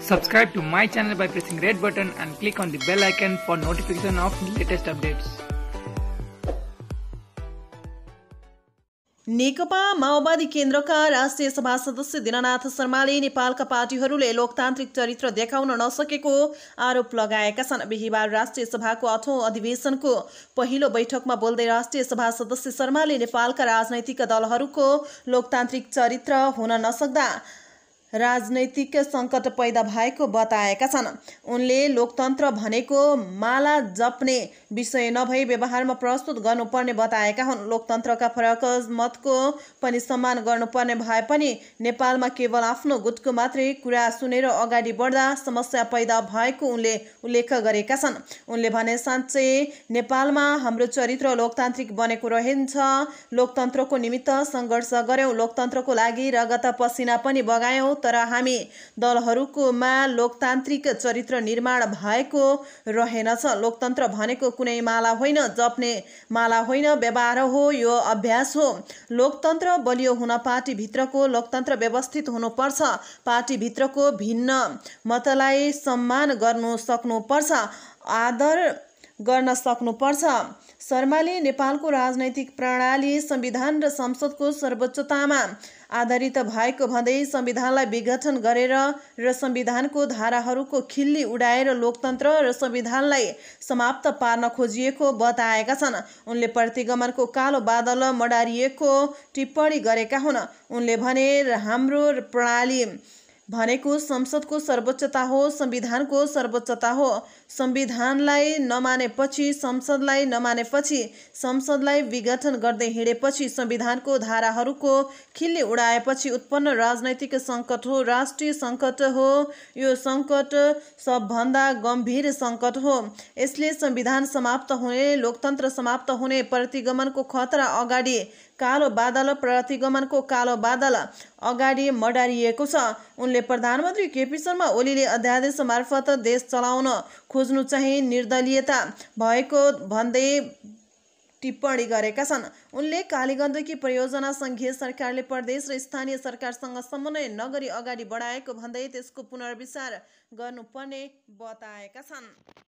Subscribe to my channel by pressing red button and click on the bell icon for notification of latest updates. नेकपा माओवादी केन्द्रका राष्ट्रिय सभा सदस्य दिननाथ शर्माले नेपालका पार्टीहरूले लोकतान्त्रिक चरित्र देखाउन नसकेको आरोप लगाएका छन् बिहिबार राष्ट्रिय सभाको अठौँ अधिवेशनको पहिलो बैठकमा बोल्दै राष्ट्रिय सभा सदस्य शर्माले नेपालका राजनैतिक दलहरूको लोकतान्त्रिक चरित्र हुन नसक्दा राजनैतिक सङ्कट पैदा भएको बताएका छन् उनले लोकतन्त्र भनेको माला जप्ने विषय नभई व्यवहारमा प्रस्तुत गर्नुपर्ने बताएका हुन् लोकतन्त्रका फरक मतको पनि सम्मान गर्नुपर्ने भए पनि नेपालमा केवल आफ्नो गुटको मात्रै कुरा सुनेर अगाडि बढ्दा समस्या पैदा भएको उनले उल्लेख गरेका छन् उनले भने साँच्चै नेपालमा हाम्रो चरित्र लोकतान्त्रिक बनेको रहन्छ लोकतन्त्रको निमित्त सङ्घर्ष गऱ्यौँ लोकतन्त्रको लागि रगत पसिना पनि बगायौँ तर हामी दलहरूकोमा लोकतान्त्रिक चरित्र निर्माण भएको रहेनछ लोकतन्त्र भनेको कुनै माला होइन जप्ने माला होइन व्यवहार हो यो अभ्यास हो लोकतन्त्र बलियो हुन पार्टीभित्रको लोकतन्त्र व्यवस्थित हुनुपर्छ पार्टीभित्रको भिन्न मतलाई सम्मान गर्नु सक्नुपर्छ आदर गर्न सक्नुपर्छ शर्माले नेपालको राजनैतिक प्रणाली संविधान र संसदको सर्वोच्चतामा आधारित भएको भन्दै संविधानलाई विघटन गरेर र संविधानको धाराहरूको खिल्ली उडाएर लोकतन्त्र र संविधानलाई समाप्त पार्न खोजिएको बताएका छन् उनले प्रतिगमनको कालो बादल मडारिएको टिप्पणी गरेका हुन् उनले भने हाम्रो प्रणाली भनेको संसदको सर्वोच्चता हो संविधानको सर्वोच्चता हो संविधानलाई नमानेपछि संसदलाई नमानेपछि संसदलाई विघटन गर्दै हिँडेपछि संविधानको धाराहरूको खिल्ली उडाएपछि उत्पन्न राजनैतिक सङ्कट हो राष्ट्रिय सङ्कट हो यो सङ्कट सबभन्दा गम्भीर सङ्कट हो यसले संविधान समाप्त हुने लोकतन्त्र समाप्त हुने प्रतिगमनको खतरा अगाडि कालो बादल प्रतिगमनको कालो बादल अगाडि मडारिएको छ उनले प्रधानमन्त्री केपी शर्मा ओलीले अध्यादेश मार्फत देश चलाउन खोज्नु चाहिँ निर्दलीयता भएको भन्दै टिप्पणी गरेका छन् उनले कालीगण्डकी परियोजना सङ्घीय सरकारले प्रदेश र स्थानीय सरकारसँग समन्वय नगरी अगाडि बढाएको भन्दै त्यसको पुनर्विचार गर्नुपर्ने बताएका छन्